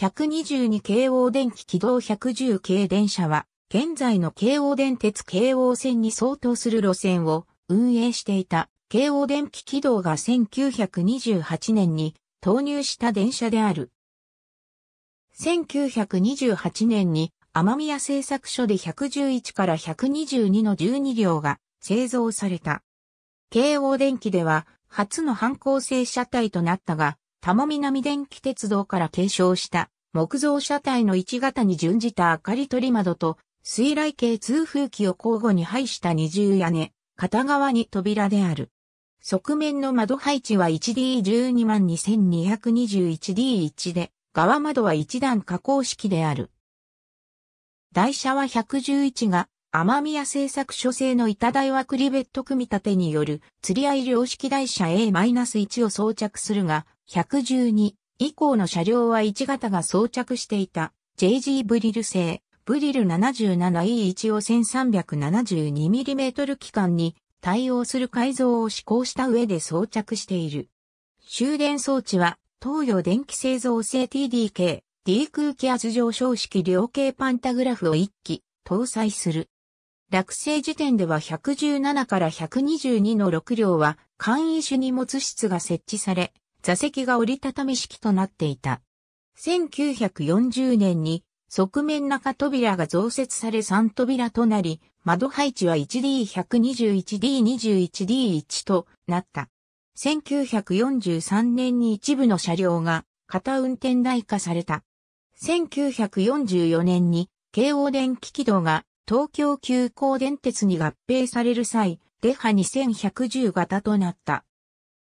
122京王電気軌道110系電車は、現在の京王電鉄京王線に相当する路線を運営していた京王電気軌道が1928年に投入した電車である。1928年に天宮製作所で111から122の12両が製造された。京王電気では初の反抗性車体となったが、多摩南電気鉄道から継承した木造車体の1型に準じた明かり取り窓と水雷系通風機を交互に配した二重屋根、片側に扉である。側面の窓配置は 1D122,221D1 で、側窓は一段加工式である。台車は111が、天宮製作所製の板台枠。クリベット組み立てによる、釣り合い量式台車 A-1 を装着するが、112以降の車両は1型が装着していた JG ブリル製ブリル 77E1 を 1372mm 機関に対応する改造を施行した上で装着している。終電装置は東洋電気製造製 TDK、D 空気圧上昇式量計パンタグラフを1機搭載する。落成時点では117から122の6両は簡易種荷物室が設置され、座席が折りたたみ式となっていた。1940年に側面中扉が増設され3扉となり、窓配置は 1D121D21D1 となった。1943年に一部の車両が片運転台化された。1944年に京王電気軌道が東京急行電鉄に合併される際、デハ2110型となった。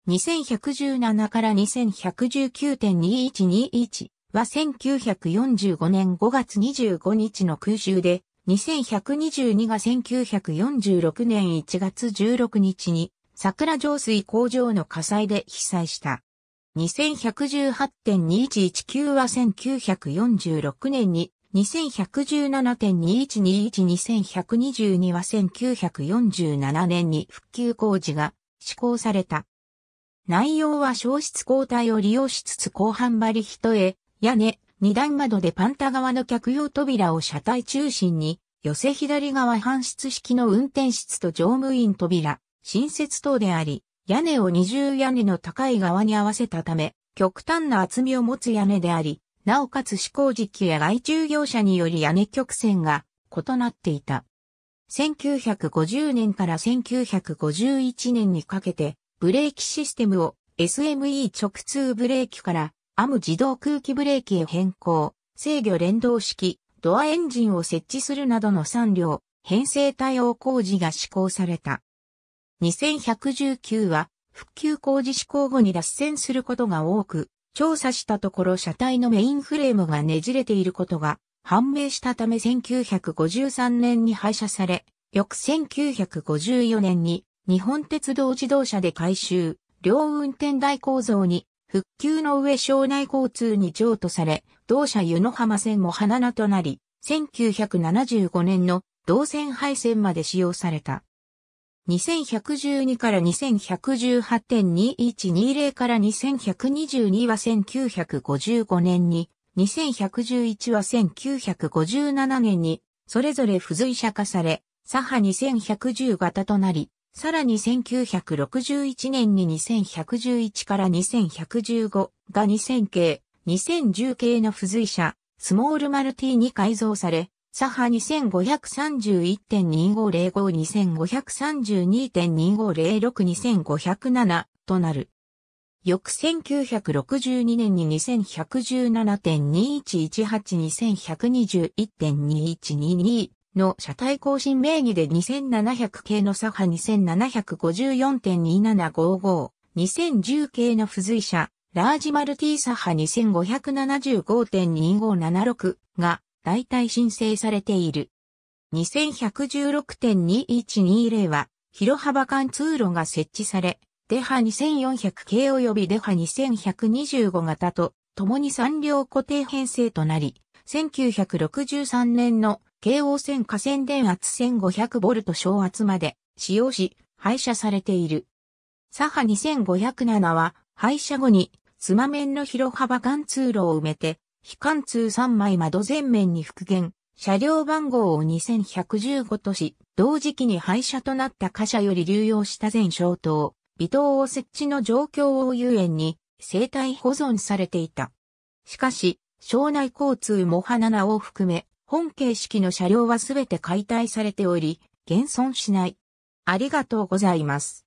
2117から2119.2121は1945年5月25日の空襲で、2122が1946年1月16日に桜上水工場の火災で被災した。2118.2119は1946年に、2117.21212122は1947年に復旧工事が施行された。内容は消失交代を利用しつつ後半張り一重、屋根、二段窓でパンタ側の客用扉を車体中心に、寄せ左側搬出式の運転室と乗務員扉、新設等であり、屋根を二重屋根の高い側に合わせたため、極端な厚みを持つ屋根であり、なおかつ試行実機や外注業者により屋根曲線が異なっていた。1950年から1951年にかけて、ブレーキシステムを SME 直通ブレーキからアム自動空気ブレーキへ変更、制御連動式、ドアエンジンを設置するなどの3両、編成対応工事が施行された。2119は、復旧工事施行後に脱線することが多く、調査したところ車体のメインフレームがねじれていることが判明したため1953年に廃車され、翌1954年に日本鉄道自動車で改修、両運転台構造に、復旧の上省内交通に譲渡され、同社湯野浜線も花名となり、1975年の同線廃線まで使用された。2112から2118.2120から2122は1955年に、2111は1957年に、それぞれ付随者化され、左派2110型となり、さらに1961年に2111から2115が2000系、2010系の付随車、スモールマルティに改造され、左派2531.25052532.25062507となる。翌1962年に2117.21182121.2122の車体更新名義で2700系のサハ2754.2755、2010系の付随車、ラージマルティーサハ2575.2576が代替申請されている。2116.2120は広幅間通路が設置され、デハ2400系及びデハ2125型と共に3両固定編成となり、1963年の京王線河川電圧1 5 0 0ト小圧まで使用し、廃車されている。サハ2507は廃車後に、ス面の広幅貫通路を埋めて、非貫通3枚窓全面に復元、車両番号を2115とし、同時期に廃車となった貨車より流用した全小灯、微灯を設置の状況を遊園に生体保存されていた。しかし、省内交通も花菜を含め、本形式の車両はすべて解体されており、現存しない。ありがとうございます。